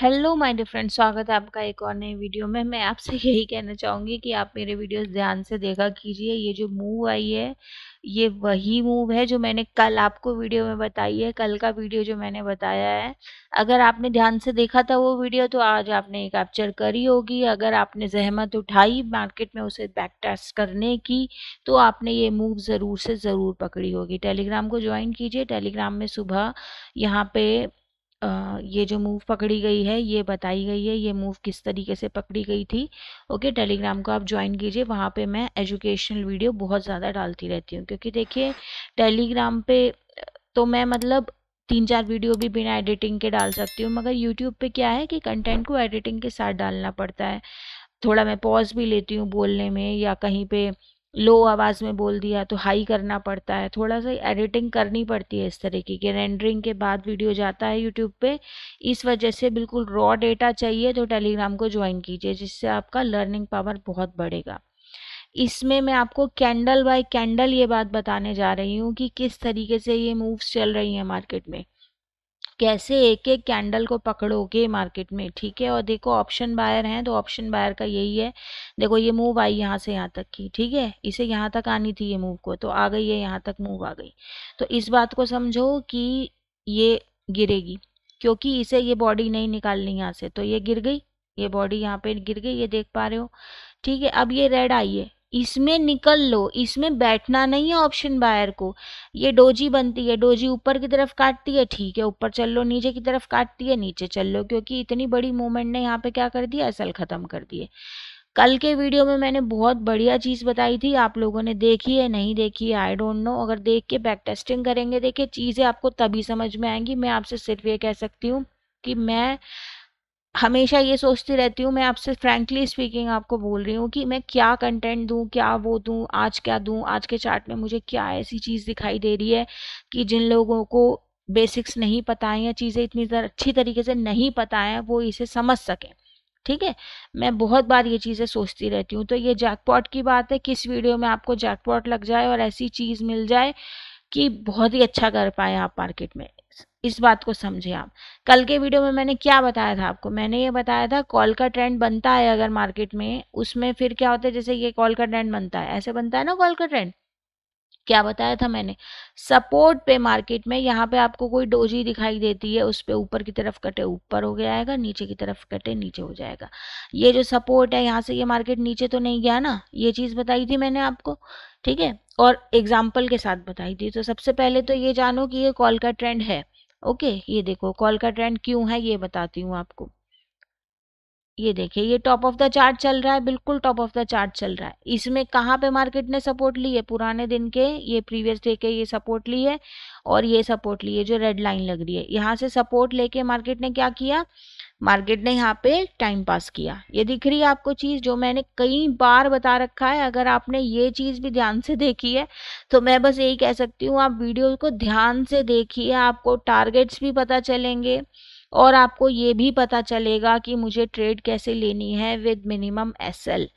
hello my dear friend स्वागत है आपका एक और नए वीडियो में मैं आपसे यही कहना चाहूँगी कि आप मेरे वीडियोस ध्यान से देखा कीजिए ये जो मूव आई है ये वही मूव है जो मैंने कल आपको वीडियो में बताई है कल का वीडियो जो मैंने बताया है अगर आपने ध्यान से देखा था वो वीडियो तो आज आपने कैप्चर करी होगी अगर आपने जहमत उठाई मार्केट में उसे बैक टेस्ट करने की तो आपने ये मूव ज़रूर से ज़रूर पकड़ी होगी टेलीग्राम को ज्वाइन कीजिए टेलीग्राम में सुबह यहाँ पे ये जो मूव पकड़ी गई है ये बताई गई है ये मूव किस तरीके से पकड़ी गई थी ओके टेलीग्राम को आप ज्वाइन कीजिए वहाँ पे मैं एजुकेशनल वीडियो बहुत ज़्यादा डालती रहती हूँ क्योंकि देखिए टेलीग्राम पे तो मैं मतलब तीन चार वीडियो भी बिना एडिटिंग के डाल सकती हूँ मगर यूट्यूब पे क्या है कि कंटेंट को एडिटिंग के साथ डालना पड़ता है थोड़ा मैं पॉज भी लेती हूँ बोलने में या कहीं पे लो आवाज़ में बोल दिया तो हाई करना पड़ता है थोड़ा सा एडिटिंग करनी पड़ती है इस तरीके की रेंडरिंग के बाद वीडियो जाता है यूट्यूब पे इस वजह से बिल्कुल रॉ डेटा चाहिए तो टेलीग्राम को ज्वाइन कीजिए जिससे आपका लर्निंग पावर बहुत बढ़ेगा इसमें मैं आपको कैंडल बाय कैंडल ये बात बताने जा रही हूँ कि किस तरीके से ये मूव्स चल रही हैं मार्केट में कैसे एक एक कैंडल को पकड़ोगे मार्केट में ठीक है और देखो ऑप्शन बायर हैं तो ऑप्शन बायर का यही है देखो ये मूव आई यहाँ से यहाँ तक की ठीक है इसे यहाँ तक आनी थी ये मूव को तो आ गई है यहाँ तक मूव आ गई तो इस बात को समझो कि ये गिरेगी क्योंकि इसे ये बॉडी नहीं निकालनी यहाँ से तो ये गिर गई ये बॉडी यहाँ पे गिर गई ये देख पा रहे हो ठीक है अब ये रेड आई है इसमें निकल लो इसमें बैठना नहीं है ऑप्शन बायर को ये डोजी बनती है डोजी ऊपर की तरफ काटती है ठीक है ऊपर चल लो नीचे की तरफ काटती है नीचे चल लो क्योंकि इतनी बड़ी मूवमेंट ने यहाँ पे क्या कर दिया असल ख़त्म कर दिए कल के वीडियो में मैंने बहुत बढ़िया चीज़ बताई थी आप लोगों ने देखी है नहीं देखी है आई डोंट नो अगर देख के बैक टेस्टिंग करेंगे देखिए चीज़ें आपको तभी समझ में आएंगी मैं आपसे सिर्फ ये कह सकती हूँ कि मैं हमेशा ये सोचती रहती हूँ मैं आपसे फ्रेंकली स्पीकिंग आपको बोल रही हूँ कि मैं क्या कंटेंट दूँ क्या वो दूँ आज क्या दूँ आज के चार्ट में मुझे क्या ऐसी चीज़ दिखाई दे रही है कि जिन लोगों को बेसिक्स नहीं पता है या चीज़ें इतनी अच्छी तरीके से नहीं पता है वो इसे समझ सकें ठीक है मैं बहुत बार ये चीज़ें सोचती रहती हूँ तो ये जैकपॉट की बात है किस वीडियो में आपको जैकपॉट लग जाए और ऐसी चीज़ मिल जाए कि बहुत ही अच्छा कर पाए आप मार्केट में इस बात को समझिए आप कल के वीडियो में मैंने क्या बताया था आपको मैंने ये बताया था कॉल का ट्रेंड बनता है अगर मार्केट में उसमें फिर क्या होता है जैसे ये कॉल का ट्रेंड बनता है ऐसे बनता है ना कॉल का ट्रेंड क्या बताया था मैंने सपोर्ट पे मार्केट में यहाँ पे आपको कोई डोजी दिखाई देती है उस पर ऊपर की तरफ कटे ऊपर हो गया नीचे की तरफ कटे नीचे हो जाएगा ये जो सपोर्ट है यहाँ से ये मार्केट नीचे तो नहीं गया ना ये चीज़ बताई थी मैंने आपको ठीक है और एग्जाम्पल के साथ बताई थी तो सबसे पहले तो ये जानो कि ये कॉल का ट्रेंड है ओके ये देखो कॉल का ट्रेंड क्यों है ये बताती हूँ आपको ये देखिए ये टॉप ऑफ द चार्ट चल रहा है बिल्कुल टॉप ऑफ द चार्ट चल रहा है इसमें कहाँ पे मार्केट ने सपोर्ट ली है पुराने दिन के ये प्रीवियस डे के ये सपोर्ट ली है और ये सपोर्ट ली है जो रेड लाइन लग रही है यहाँ से सपोर्ट लेके मार्केट ने क्या किया मार्केट ने यहाँ पे टाइम पास किया ये दिख रही है आपको चीज़ जो मैंने कई बार बता रखा है अगर आपने ये चीज़ भी ध्यान से देखी है तो मैं बस यही कह सकती हूँ आप वीडियो को ध्यान से देखिए आपको टारगेट्स भी पता चलेंगे और आपको ये भी पता चलेगा कि मुझे ट्रेड कैसे लेनी है with minimum SL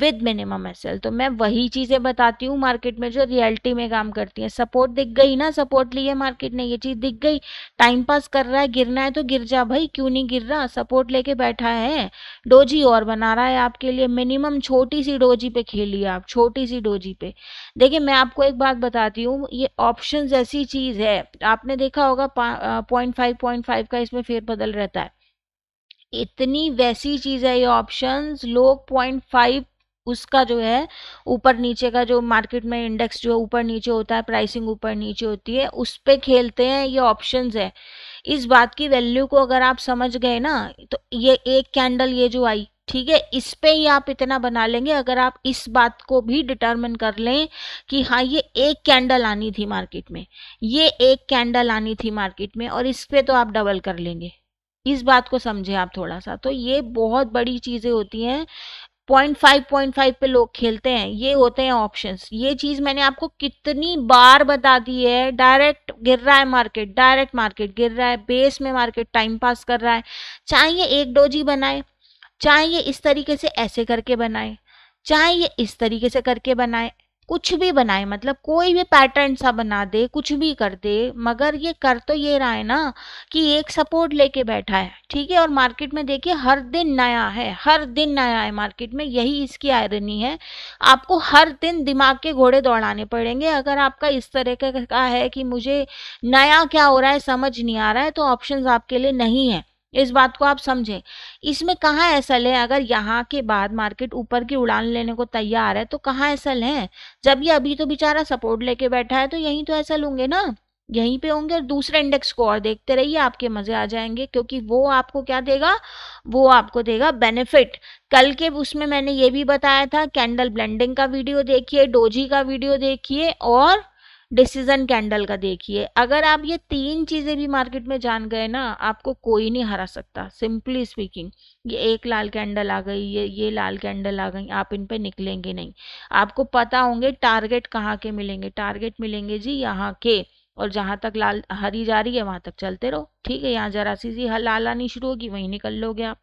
with minimum S तो मैं वही चीज़ें बताती हूँ मार्केट में जो रियलिटी में काम करती हैं सपोर्ट दिख गई ना सपोर्ट लिए मार्केट ने ये चीज़ दिख गई टाइम पास कर रहा है गिरना है तो गिर जा भाई क्यों नहीं गिर रहा सपोर्ट लेके बैठा है डोजी और बना रहा है आपके लिए मिनिमम छोटी सी डोजी पे खेलिए आप छोटी सी डोजी पे देखिए मैं आपको एक बात बताती हूँ ये ऑप्शन ऐसी चीज़ है आपने देखा होगा पॉइंट फाइव पॉइंट फाइव का इसमें बदल रहता है इतनी वैसी चीज़ है ये ऑप्शंस लोग पॉइंट फाइव उसका जो है ऊपर नीचे का जो मार्केट में इंडेक्स जो ऊपर नीचे होता है प्राइसिंग ऊपर नीचे होती है उस पर खेलते हैं ये ऑप्शंस है इस बात की वैल्यू को अगर आप समझ गए ना तो ये एक कैंडल ये जो आई ठीक है इस पे ही आप इतना बना लेंगे अगर आप इस बात को भी डिटरमिन कर लें कि हाँ ये एक कैंडल आनी थी मार्केट में ये एक कैंडल आनी थी मार्केट में और इस पे तो आप डबल कर लेंगे इस बात को समझे आप थोड़ा सा तो ये बहुत बड़ी चीज़ें होती हैं पॉइंट फाइव पॉइंट फाइव पे लोग खेलते हैं ये होते हैं ऑप्शंस ये चीज मैंने आपको कितनी बार बता दी है डायरेक्ट गिर रहा है मार्केट डायरेक्ट मार्केट गिर रहा है बेस में मार्केट टाइम पास कर रहा है चाहे ये एक डोजी बनाए चाहे ये इस तरीके से ऐसे करके बनाए चाहे ये इस तरीके से करके बनाए कुछ भी बनाए मतलब कोई भी पैटर्न सा बना दे कुछ भी कर दे मगर ये कर तो ये रहा है ना कि एक सपोर्ट लेके बैठा है ठीक है और मार्केट में देखिए हर दिन नया है हर दिन नया है मार्केट में यही इसकी आयरनी है आपको हर दिन दिमाग के घोड़े दौड़ाने पड़ेंगे अगर आपका इस तरह का है कि मुझे नया क्या हो रहा है समझ नहीं आ रहा है तो ऑप्शन आपके लिए नहीं है इस बात को आप समझें इसमें कहाँ एसल है अगर यहाँ के बाद मार्केट ऊपर की उड़ान लेने को तैयार है तो कहाँ एसल है जब ये अभी तो बेचारा सपोर्ट लेके बैठा है तो यहीं तो एसल होंगे ना यहीं पे होंगे और दूसरे इंडेक्स को और देखते रहिए आपके मजे आ जाएंगे क्योंकि वो आपको क्या देगा वो आपको देगा बेनिफिट कल के उसमें मैंने ये भी बताया था कैंडल ब्लेंडिंग का वीडियो देखिए डोजी का वीडियो देखिए और डिसीजन कैंडल का देखिए अगर आप ये तीन चीज़ें भी मार्केट में जान गए ना आपको कोई नहीं हरा सकता सिंपली स्पीकिंग ये एक लाल कैंडल आ गई ये ये लाल कैंडल आ गई आप इन पे निकलेंगे नहीं आपको पता होंगे टारगेट कहाँ के मिलेंगे टारगेट मिलेंगे जी यहाँ के और जहाँ तक लाल हरी जा रही है वहाँ तक चलते रहो ठीक है यहाँ जरा सी जी लाल आनी शुरू होगी वहीं निकल लोगे आप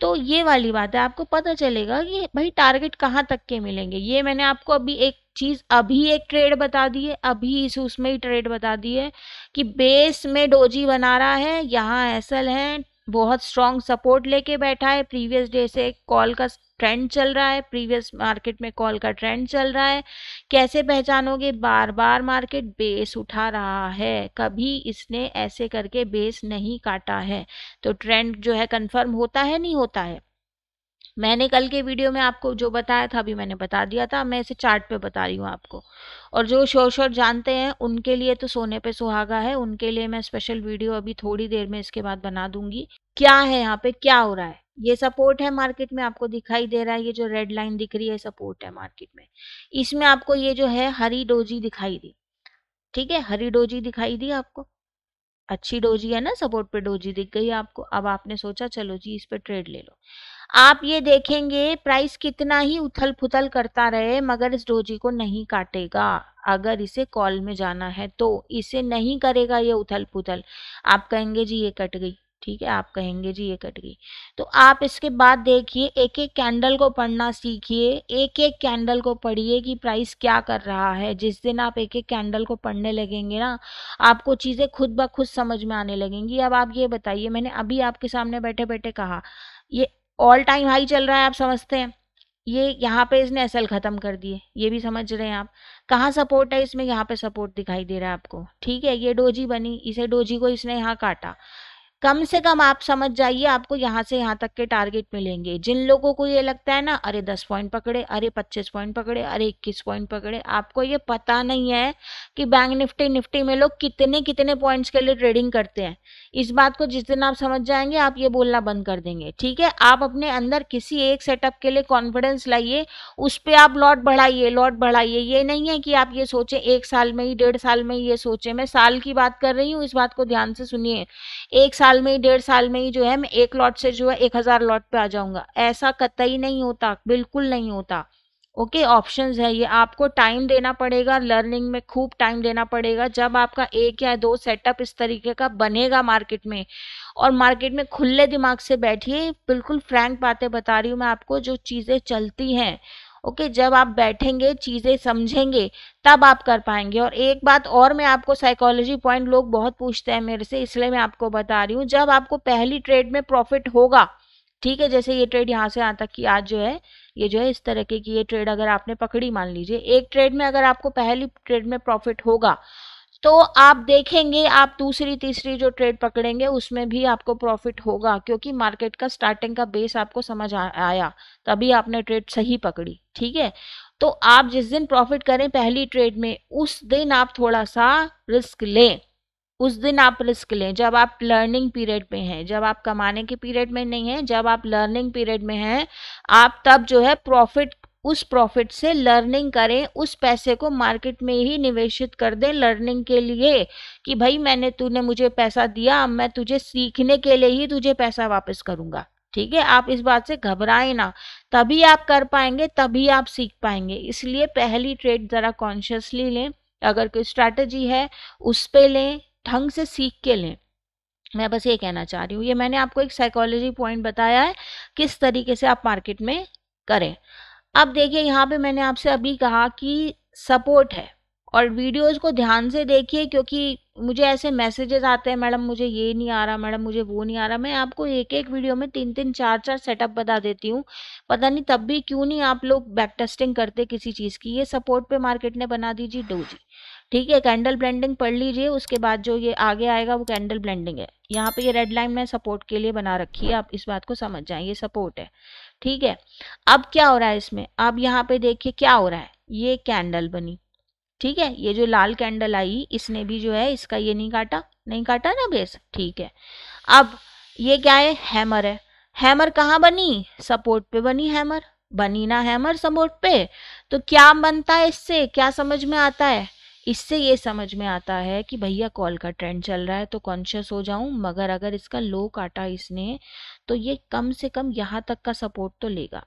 तो ये वाली बात है आपको पता चलेगा कि भाई टारगेट कहाँ तक के मिलेंगे ये मैंने आपको अभी एक चीज़ अभी एक ट्रेड बता दी है अभी इस उसमें ही ट्रेड बता दी है कि बेस में डोजी बना रहा है यहाँ एसल है बहुत स्ट्रॉन्ग सपोर्ट लेके बैठा है प्रीवियस डे से कॉल का ट्रेंड चल रहा है प्रीवियस मार्केट में कॉल का ट्रेंड चल रहा है कैसे पहचानोगे बार बार मार्केट बेस उठा रहा है कभी इसने ऐसे करके बेस नहीं काटा है तो ट्रेंड जो है कंफर्म होता है नहीं होता है मैंने कल के वीडियो में आपको जो बताया था अभी मैंने बता दिया था मैं इसे चार्ट पे बता रही हूँ आपको और जो शोर शोर जानते हैं उनके लिए तो सोने पे सुहागा है उनके लिए मैं स्पेशल वीडियो अभी थोड़ी देर में इसके बाद बना दूंगी क्या है यहाँ पे क्या हो रहा है ये सपोर्ट है मार्केट में आपको दिखाई दे रहा है ये जो रेड लाइन दिख रही है सपोर्ट है मार्केट में इसमें आपको ये जो है हरी डोजी दिखाई दी ठीक है हरी डोजी दिखाई दी आपको अच्छी डोजी है ना सपोर्ट पे डोजी दिख गई आपको अब आपने सोचा चलो जी इस पे ट्रेड ले लो आप ये देखेंगे प्राइस कितना ही उथल फुथल करता रहे मगर इस डोजी को नहीं काटेगा अगर इसे कॉल में जाना है तो इसे नहीं करेगा ये उथल फुथल आप कहेंगे जी ये कट गई ठीक है आप कहेंगे जी ये कट गई तो आप इसके बाद देखिए एक एक कैंडल को पढ़ना सीखिए एक एक कैंडल को पढ़िए कि प्राइस क्या कर रहा है जिस दिन आप एक एक कैंडल को पढ़ने लगेंगे ना आपको चीज़ें खुद ब खुद समझ में आने लगेंगी अब आप ये बताइए मैंने अभी आपके सामने बैठे बैठे कहा ये ऑल टाइम हाई चल रहा है आप समझते हैं ये यहाँ पे इसने असल ख़त्म कर दिए ये भी समझ रहे हैं आप कहाँ सपोर्ट है इसमें यहाँ पे सपोर्ट दिखाई दे रहा है आपको ठीक है ये डोजी बनी इसे डोजी को इसने यहाँ काटा कम से कम आप समझ जाइए आपको यहाँ से यहाँ तक के टारगेट मिलेंगे जिन लोगों को ये लगता है ना अरे दस पॉइंट पकड़े अरे पच्चीस पॉइंट पकड़े अरे इक्कीस पॉइंट पकड़े आपको ये पता नहीं है कि बैंक निफ्टी निफ्टी में लोग कितने कितने पॉइंट्स के लिए ट्रेडिंग करते हैं इस बात को जिस दिन आप समझ जाएंगे आप ये बोलना बंद कर देंगे ठीक है आप अपने अंदर किसी एक सेटअप के लिए कॉन्फिडेंस लाइए उस पर आप लॉट बढ़ाइए लॉट बढ़ाइए ये नहीं है कि आप ये सोचें एक साल में ही डेढ़ साल में ये सोचें मैं साल की बात कर रही हूँ इस बात को ध्यान से सुनिए एक साल साल में ही डेढ़ साल में ही जो है मैं एक लॉट से जो है एक हजार लॉट पे आ जाऊंगा ऐसा कतई नहीं होता बिल्कुल नहीं होता ओके okay, ऑप्शंस है ये आपको टाइम देना पड़ेगा लर्निंग में खूब टाइम देना पड़ेगा जब आपका एक या दो सेटअप इस तरीके का बनेगा मार्केट में और मार्केट में खुले दिमाग से बैठिए बिल्कुल फ्रैंक बातें बता रही हूँ मैं आपको जो चीज़ें चलती हैं ओके जब आप बैठेंगे चीज़ें समझेंगे तब आप कर पाएंगे और एक बात और मैं आपको साइकोलॉजी पॉइंट लोग बहुत पूछते हैं मेरे से इसलिए मैं आपको बता रही हूँ जब आपको पहली ट्रेड में प्रॉफिट होगा ठीक है जैसे ये ट्रेड यहाँ से यहाँ तक कि आज जो है ये जो है इस तरह की ये ट्रेड अगर आपने पकड़ी मान लीजिए एक ट्रेड में अगर आपको पहली ट्रेड में प्रॉफिट होगा तो आप देखेंगे आप दूसरी तीसरी जो ट्रेड पकड़ेंगे उसमें भी आपको प्रॉफिट होगा क्योंकि मार्केट का स्टार्टिंग का बेस आपको समझ आया तभी आपने ट्रेड सही पकड़ी ठीक है तो आप जिस दिन प्रॉफिट करें पहली ट्रेड में उस दिन आप थोड़ा सा रिस्क लें उस दिन आप रिस्क लें जब आप लर्निंग पीरियड में हैं जब आप कमाने के पीरियड में नहीं हैं जब आप लर्निंग पीरियड में हैं आप तब जो है प्रॉफिट उस प्रॉफिट से लर्निंग करें उस पैसे को मार्केट में ही निवेशित कर दें लर्निंग के लिए कि भाई मैंने तूने मुझे पैसा दिया मैं तुझे सीखने के लिए ही तुझे पैसा वापस करूंगा ठीक है आप इस बात से घबराएं ना तभी आप कर पाएंगे तभी आप सीख पाएंगे इसलिए पहली ट्रेड ज़रा कॉन्शियसली लें अगर कोई स्ट्रैटेजी है उस पर लें ढंग से सीख के लें मैं बस ये कहना चाह रही हूँ ये मैंने आपको एक साइकोलॉजी पॉइंट बताया है किस तरीके से आप मार्केट में करें अब देखिए यहाँ पे मैंने आपसे अभी कहा कि सपोर्ट है और वीडियोस को ध्यान से देखिए क्योंकि मुझे ऐसे मैसेजेस आते हैं मैडम मुझे ये नहीं आ रहा मैडम मुझे वो नहीं आ रहा मैं आपको एक एक वीडियो में तीन तीन चार चार सेटअप बता देती हूँ पता नहीं तब भी क्यों नहीं आप लोग बैक टेस्टिंग करते किसी चीज़ की ये सपोर्ट पे मार्केट ने बना दीजिए डो जी ठीक है कैंडल ब्लेंडिंग पढ़ लीजिए उसके बाद जो ये आगे आएगा वो कैंडल ब्लेंडिंग है यहाँ पे ये रेड लाइन मैं सपोर्ट के लिए बना रखी है आप इस बात को समझ जाएं ये सपोर्ट है ठीक है अब क्या हो रहा है इसमें अब यहाँ पे देखिए क्या हो रहा है ये कैंडल बनी ठीक है ये जो लाल कैंडल आई इसने भी जो है इसका ये नहीं काटा नहीं काटा ना बेस ठीक है अब ये क्या है हैमर है हैमर कहाँ बनी सपोर्ट पे बनी हैमर बनी ना हैमर सपोर्ट पे तो क्या बनता है इससे क्या समझ में आता है इससे ये समझ में आता है कि भैया कॉल का ट्रेंड चल रहा है तो कॉन्शियस हो जाऊं मगर अगर इसका लो काटा इसने तो ये कम से कम यहाँ तक का सपोर्ट तो लेगा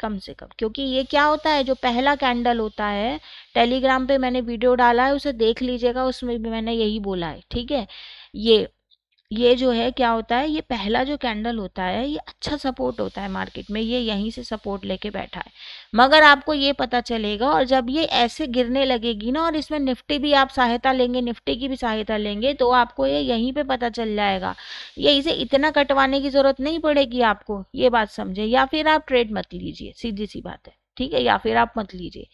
कम से कम क्योंकि ये क्या होता है जो पहला कैंडल होता है टेलीग्राम पे मैंने वीडियो डाला है उसे देख लीजिएगा उसमें भी मैंने यही बोला है ठीक है ये ये जो है क्या होता है ये पहला जो कैंडल होता है ये अच्छा सपोर्ट होता है मार्केट में ये यहीं से सपोर्ट लेके बैठा है मगर आपको ये पता चलेगा और जब ये ऐसे गिरने लगेगी ना और इसमें निफ्टी भी आप सहायता लेंगे निफ्टी की भी सहायता लेंगे तो आपको ये यहीं पे पता चल जाएगा ये इसे इतना कटवाने की ज़रूरत नहीं पड़ेगी आपको ये बात समझे या फिर आप ट्रेड मत लीजिए सीधी सी बात है ठीक है या फिर आप मत लीजिए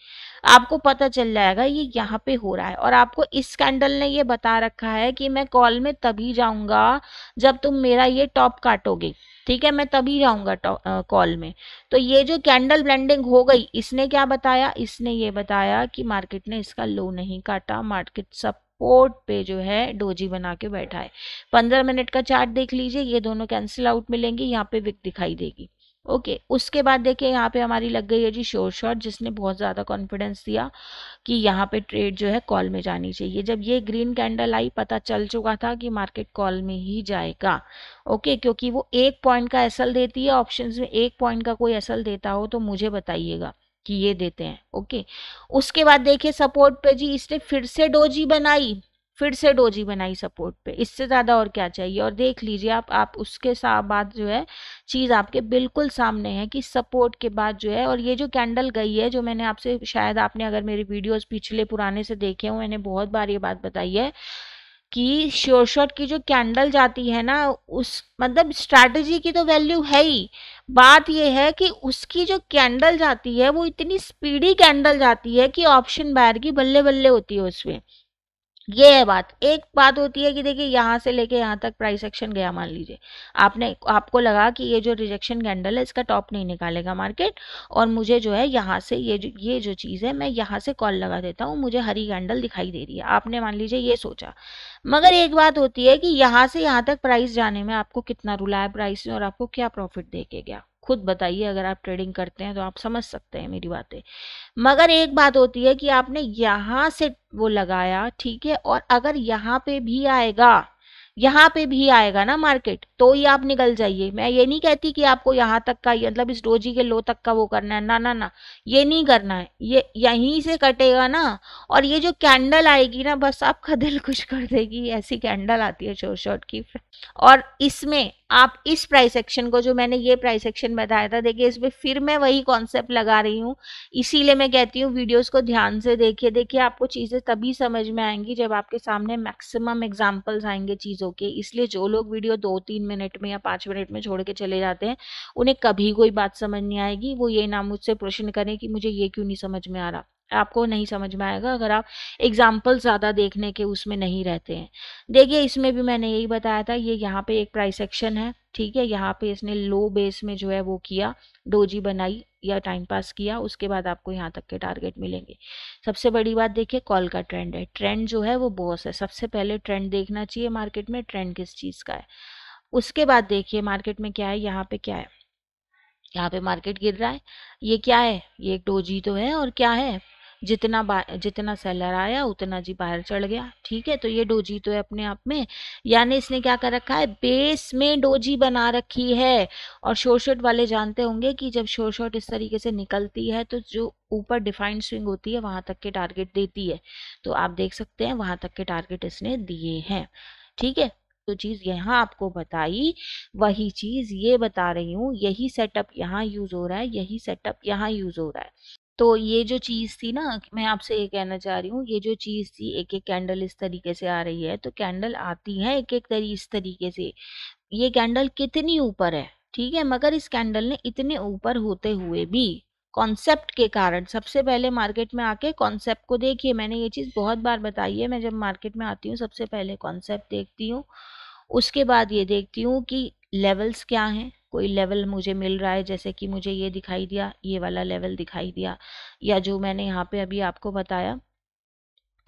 आपको पता चल जाएगा ये यहाँ पे हो रहा है और आपको इस कैंडल ने ये बता रखा है कि मैं कॉल में तभी जाऊंगा जब तुम मेरा ये टॉप काटोगे ठीक है मैं तभी जाऊंगा कॉल में तो ये जो कैंडल ब्लेंडिंग हो गई इसने क्या बताया इसने ये बताया कि मार्केट ने इसका लो नहीं काटा मार्केट सब पोर्ट पे जो है डोजी बना के बैठा है पंद्रह मिनट का चार्ट देख लीजिए ये दोनों कैंसिल आउट मिलेंगे यहाँ पे विक दिखाई देगी ओके उसके बाद देखिए यहाँ पे हमारी लग गई है जी शोर शॉट जिसने बहुत ज़्यादा कॉन्फिडेंस दिया कि यहाँ पे ट्रेड जो है कॉल में जानी चाहिए जब ये ग्रीन कैंडल आई पता चल चुका था कि मार्केट कॉल में ही जाएगा ओके क्योंकि वो एक पॉइंट का एसल देती है ऑप्शंस में एक पॉइंट का कोई एसल देता हो तो मुझे बताइएगा कि ये देते हैं ओके उसके बाद देखिए सपोर्ट पे जी इसने फिर से डोजी बनाई फिर से डोजी बनाई सपोर्ट पे इससे ज़्यादा और क्या चाहिए और देख लीजिए आप आप उसके साथ बाद जो है चीज़ आपके बिल्कुल सामने है कि सपोर्ट के बाद जो है और ये जो कैंडल गई है जो मैंने आपसे शायद आपने अगर मेरी वीडियोस पिछले पुराने से देखे हो मैंने बहुत बार ये बात बताई है कि श्योर शॉट की जो कैंडल जाती है ना उस मतलब स्ट्रैटेजी की तो वैल्यू है ही बात यह है कि उसकी जो कैंडल जाती है वो इतनी स्पीडी कैंडल जाती है कि ऑप्शन बायर की बल्ले बल्ले होती है उसमें ये है बात एक बात होती है कि देखिए यहाँ से लेके यहाँ तक प्राइस एक्शन गया मान लीजिए आपने आपको लगा कि ये जो रिजेक्शन कैंडल है इसका टॉप नहीं निकालेगा मार्केट और मुझे जो है यहाँ से ये जो ये जो चीज़ है मैं यहाँ से कॉल लगा देता हूँ मुझे हरी कैंडल दिखाई दे रही है आपने मान लीजिए ये सोचा मगर एक बात होती है कि यहाँ से यहाँ तक प्राइस जाने में आपको कितना रुलाया प्राइस में और आपको क्या प्रॉफिट दे के गया खुद बताइए अगर आप ट्रेडिंग करते हैं तो आप समझ सकते हैं मेरी बातें मगर एक बात होती है कि आपने यहाँ से वो लगाया ठीक है और अगर यहाँ पे भी आएगा यहाँ पे भी आएगा ना मार्केट तो ही आप निकल जाइए मैं ये नहीं कहती कि आपको यहाँ तक का मतलब इस डोजी के लो तक का वो करना है ना ना ना ये नहीं करना है ये यहीं से कटेगा ना और ये जो कैंडल आएगी ना बस आपका दिल खुश कर देगी ऐसी कैंडल आती है शोर शॉर्ट की और इसमें आप इस प्राइस एक्शन को जो मैंने ये प्राइस एक्शन बताया था देखिए इसमें फिर मैं वही कॉन्सेप्ट लगा रही हूँ इसीलिए मैं कहती हूँ वीडियोस को ध्यान से देखिए देखिए आपको चीज़ें तभी समझ में आएंगी जब आपके सामने मैक्सिमम एग्जाम्पल्स आएंगे चीज़ों के इसलिए जो लोग वीडियो दो तीन मिनट में या पाँच मिनट में छोड़ के चले जाते हैं उन्हें कभी कोई बात समझ नहीं आएगी वो ये ना मुझसे प्रश्न करें कि मुझे ये क्यों नहीं समझ में आ रहा आपको नहीं समझ में आएगा अगर आप एग्जाम्पल ज़्यादा देखने के उसमें नहीं रहते हैं देखिए इसमें भी मैंने यही बताया था ये यहाँ पे एक प्राइस एक्शन है ठीक है यहाँ पे इसने लो बेस में जो है वो किया डोजी बनाई या टाइम पास किया उसके बाद आपको यहाँ तक के टारगेट मिलेंगे सबसे बड़ी बात देखिए कॉल का ट्रेंड है ट्रेंड जो है वो बॉस है सबसे पहले ट्रेंड देखना चाहिए मार्केट में ट्रेंड किस चीज़ का है उसके बाद देखिए मार्केट में क्या है यहाँ पे क्या है यहाँ पे मार्केट गिर रहा है ये क्या है ये एक डोजी तो है और क्या है जितना जितना सेलर आया उतना जी बाहर चढ़ गया ठीक है तो ये डोजी तो है अपने आप में यानी इसने क्या कर रखा है बेस में डोजी बना रखी है और शोर शॉट वाले जानते होंगे कि जब शोर शॉट इस तरीके से निकलती है तो जो ऊपर डिफाइंड स्विंग होती है वहां तक के टारगेट देती है तो आप देख सकते हैं वहां तक के टारगेट इसने दिए हैं ठीक है तो चीज़ यहाँ आपको बताई वही चीज़ ये बता रही हूँ यही सेटअप यहाँ यूज़ हो रहा है यही सेटअप यहाँ यूज़ हो रहा है तो ये जो चीज़ थी ना मैं आपसे ये कहना चाह रही हूँ ये जो चीज़ थी एक एक कैंडल इस तरीके से आ रही है तो कैंडल आती है एक एक तरी इस तरीके से ये कैंडल कितनी ऊपर है ठीक है मगर इस कैंडल ने इतने ऊपर होते हुए भी कॉन्सेप्ट के कारण सबसे पहले मार्केट में आके कॉन्सेप्ट को देखिए मैंने ये चीज़ बहुत बार बताई है मैं जब मार्केट में आती हूँ सबसे पहले कॉन्सेप्ट देखती हूँ उसके बाद ये देखती हूँ कि लेवल्स क्या हैं कोई लेवल मुझे मिल रहा है जैसे कि मुझे ये दिखाई दिया ये वाला लेवल दिखाई दिया या जो मैंने यहाँ पे अभी आपको बताया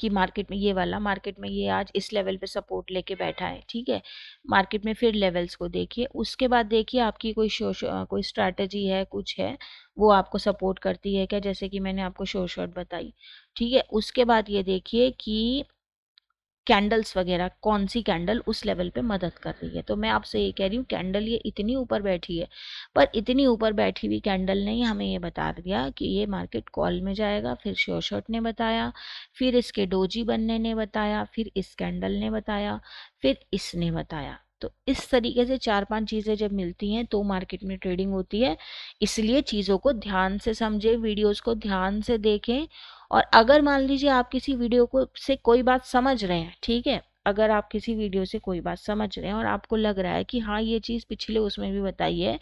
कि मार्केट में ये वाला मार्केट में ये आज इस लेवल पे सपोर्ट लेके बैठा है ठीक है मार्केट में फिर लेवल्स को देखिए उसके बाद देखिए आपकी कोई शो, शो कोई स्ट्रैटेजी है कुछ है वो आपको सपोर्ट करती है क्या जैसे कि मैंने आपको शो शॉर्ट बताई ठीक है उसके बाद ये देखिए कि कैंडल्स वगैरह कौन सी कैंडल उस लेवल पे मदद कर रही है तो मैं आपसे ये कह रही हूँ कैंडल ये इतनी ऊपर बैठी है पर इतनी ऊपर बैठी हुई कैंडल ने हमें ये बता दिया कि ये मार्केट कॉल में जाएगा फिर श्योशर्ट ने बताया फिर इसके डोजी बनने ने बताया फिर इस कैंडल ने बताया फिर इसने बताया तो इस तरीके से चार पांच चीज़ें जब मिलती हैं तो मार्केट में ट्रेडिंग होती है इसलिए चीज़ों को ध्यान से समझें वीडियोस को ध्यान से देखें और अगर मान लीजिए आप किसी वीडियो को से कोई बात समझ रहे हैं ठीक है अगर आप किसी वीडियो से कोई बात समझ रहे हैं और आपको लग रहा है कि हाँ ये चीज़ पिछले उसमें भी बताई है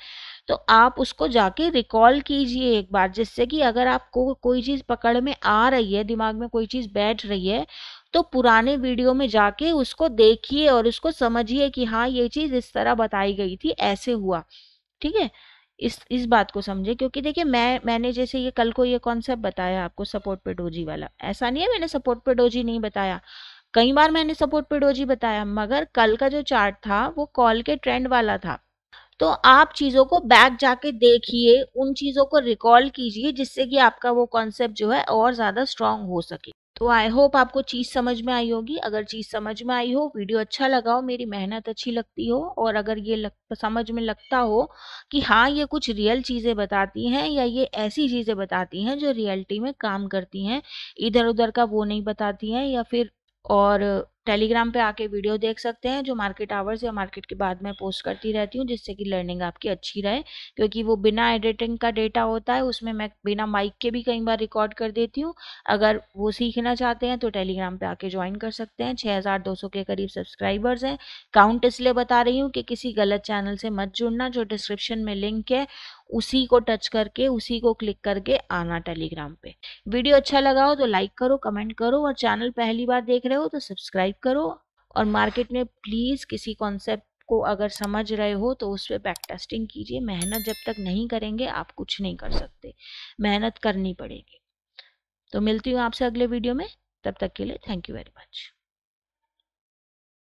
तो आप उसको जाके रिकॉल कीजिए एक बार जिससे कि अगर आपको कोई चीज़ पकड़ में आ रही है दिमाग में कोई चीज़ बैठ रही है तो पुराने वीडियो में जाके उसको देखिए और उसको समझिए कि हाँ ये चीज़ इस तरह बताई गई थी ऐसे हुआ ठीक है इस इस बात को समझे क्योंकि देखिए मैं मैंने जैसे ये कल को ये कॉन्सेप्ट बताया आपको सपोर्ट पे डोजी वाला ऐसा नहीं है मैंने सपोर्ट पे डोजी नहीं बताया कई बार मैंने सपोर्ट पे डोजी बताया मगर कल का जो चार्ट था वो कॉल के ट्रेंड वाला था तो आप चीज़ों को बैक जाके देखिए उन चीज़ों को रिकॉल कीजिए जिससे कि आपका वो कॉन्सेप्ट जो है और ज़्यादा स्ट्रांग हो सके तो आई होप आपको चीज़ समझ में आई होगी अगर चीज़ समझ में आई हो वीडियो अच्छा लगा हो मेरी मेहनत अच्छी लगती हो और अगर ये लग, समझ में लगता हो कि हाँ ये कुछ रियल चीज़ें बताती हैं या ये ऐसी चीज़ें बताती हैं जो रियलिटी में काम करती हैं इधर उधर का वो नहीं बताती हैं या फिर और टेलीग्राम पे आके वीडियो देख सकते हैं जो मार्केट आवर्स या मार्केट के बाद मैं पोस्ट करती रहती हूँ जिससे कि लर्निंग आपकी अच्छी रहे क्योंकि वो बिना एडिटिंग का डेटा होता है उसमें मैं बिना माइक के भी कई बार रिकॉर्ड कर देती हूँ अगर वो सीखना चाहते हैं तो टेलीग्राम पर आके ज्वाइन कर सकते हैं छः के करीब सब्सक्राइबर्स हैं काउंट इसलिए बता रही हूँ कि किसी गलत चैनल से मत जुड़ना जो डिस्क्रिप्शन में लिंक है उसी को टच करके उसी को क्लिक करके आना टेलीग्राम पे वीडियो अच्छा लगा हो तो लाइक करो कमेंट करो और चैनल पहली बार देख रहे हो तो सब्सक्राइब करो और मार्केट में प्लीज़ किसी कॉन्सेप्ट को अगर समझ रहे हो तो उस पर बैक टेस्टिंग कीजिए मेहनत जब तक नहीं करेंगे आप कुछ नहीं कर सकते मेहनत करनी पड़ेगी तो मिलती हूँ आपसे अगले वीडियो में तब तक के लिए थैंक यू वेरी मच